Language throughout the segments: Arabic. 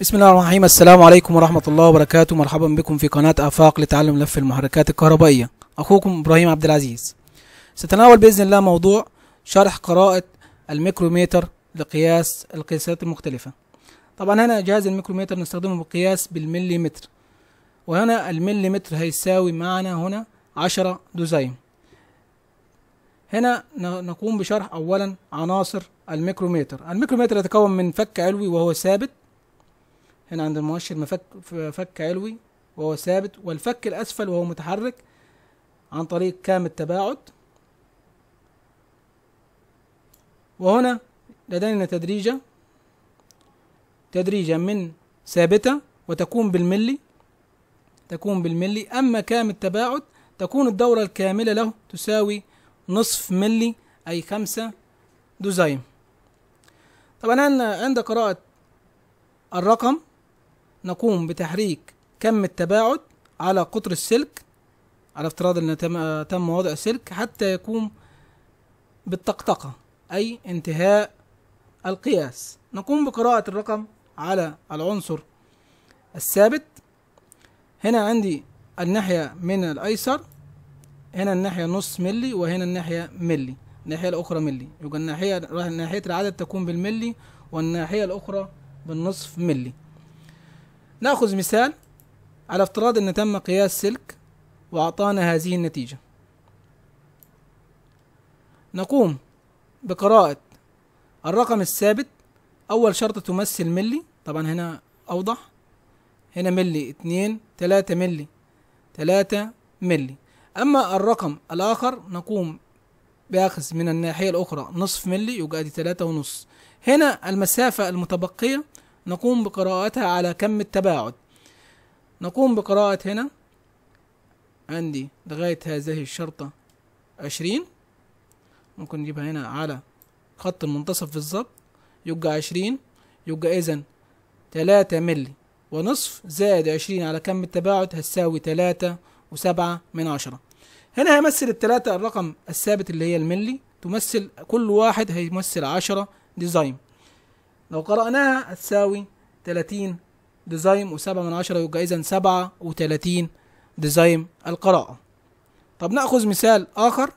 بسم الله الرحمن الرحيم السلام عليكم ورحمة الله وبركاته مرحبا بكم في قناة آفاق لتعلم لف المحركات الكهربائية أخوكم إبراهيم عبد العزيز سنتناول بإذن الله موضوع شرح قراءة الميكروميتر لقياس القياسات المختلفة طبعا هنا جهاز الميكروميتر نستخدمه بقياس بالمليمتر وهنا المليمتر هيساوي معنا هنا عشرة دوزيم هنا نقوم بشرح أولا عناصر الميكروميتر الميكروميتر يتكون من فك علوي وهو ثابت هنا عند المؤشر مفك فك علوي وهو ثابت والفك الأسفل وهو متحرك عن طريق كام التباعد وهنا لدينا تدريجة تدريجة من ثابتة وتكون بالملي تكون بالملي أما كام التباعد تكون الدورة الكاملة له تساوي نصف ملي أي خمسة دوزايم طبعا عند قراءة الرقم نقوم بتحريك كم التباعد على قطر السلك على افتراض أن تم, تم وضع سلك حتى يقوم بالطقطقة أي انتهاء القياس نقوم بقراءة الرقم على العنصر الثابت هنا عندي الناحية من الأيسر هنا الناحية نص ملي وهنا الناحية ملي الناحية الأخرى ملي يبقى الناحية ناحية العدد تكون بالملي والناحية الأخرى بالنصف ملي ناخذ مثال على افتراض ان تم قياس سلك واعطانا هذه النتيجه نقوم بقراءه الرقم الثابت اول شرطه تمثل ملي طبعا هنا اوضح هنا ملي اتنين تلاتة ملي تلاتة ملي اما الرقم الاخر نقوم باخذ من الناحيه الاخرى نصف ملي يبقى دي تلاتة ونص هنا المسافه المتبقيه نقوم بقراءتها على كم التباعد نقوم بقراءة هنا عندي لغاية هذه الشرطة عشرين ممكن نجيبها هنا على خط المنتصف بالظبط يبقى عشرين يبقى إذا تلاتة ملي ونصف زائد عشرين على كم التباعد هتساوي تلاتة وسبعة من عشرة هنا همثل التلاتة الرقم الثابت اللي هي الملي تمثل كل واحد هيمثل عشرة ديزاين لو قرأناها هتساوي 30 ديزايم وسبعة من عشرة يبقى إذا سبعة وتلاتين ديزايم القراءة طب نأخذ مثال آخر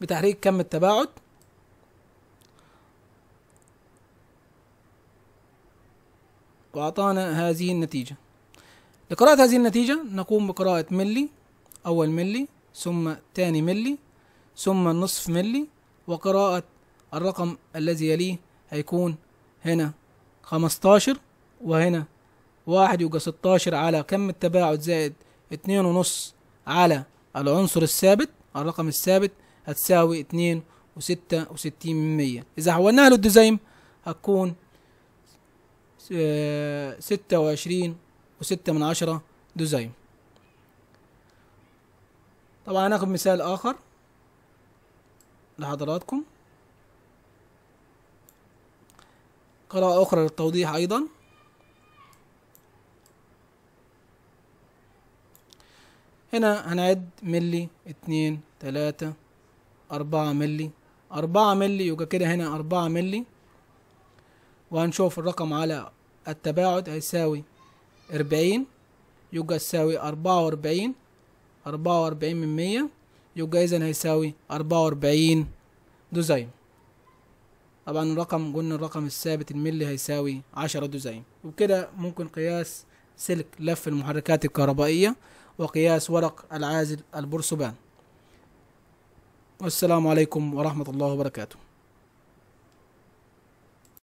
بتحريك كم التباعد وأعطانا هذه النتيجة لقراءة هذه النتيجة نقوم بقراءة ملي أول ملي ثم تاني ملي ثم نصف ملي وقراءة الرقم الذي يليه هيكون هنا خمستاشر وهنا واحد يبقى ستاشر على كم التباعد زائد اتنين ونص على العنصر الثابت الرقم الثابت هتساوي اتنين وستة وستين من مية إذا حولناها للدوزيم هتكون آه، ستة وعشرين وستة من عشرة دوزيم طبعا هناخد مثال آخر لحضراتكم قراءة أخرى للتوضيح أيضا هنا هنعد ملي اتنين تلاتة أربعة ملي أربعة ملي يبقى كده هنا أربعة ملي وهنشوف الرقم على التباعد هيساوي أربعين يبقى تساوي أربعة وأربعين أربعة وأربعين من مية يبقى إذا هيساوي أربعة وأربعين دوزايم طبعا الرقم قلنا الرقم الثابت الملي هيساوي عشرة دوزين وبكده ممكن قياس سلك لف المحركات الكهربائية وقياس ورق العازل البرسبان والسلام عليكم ورحمة الله وبركاته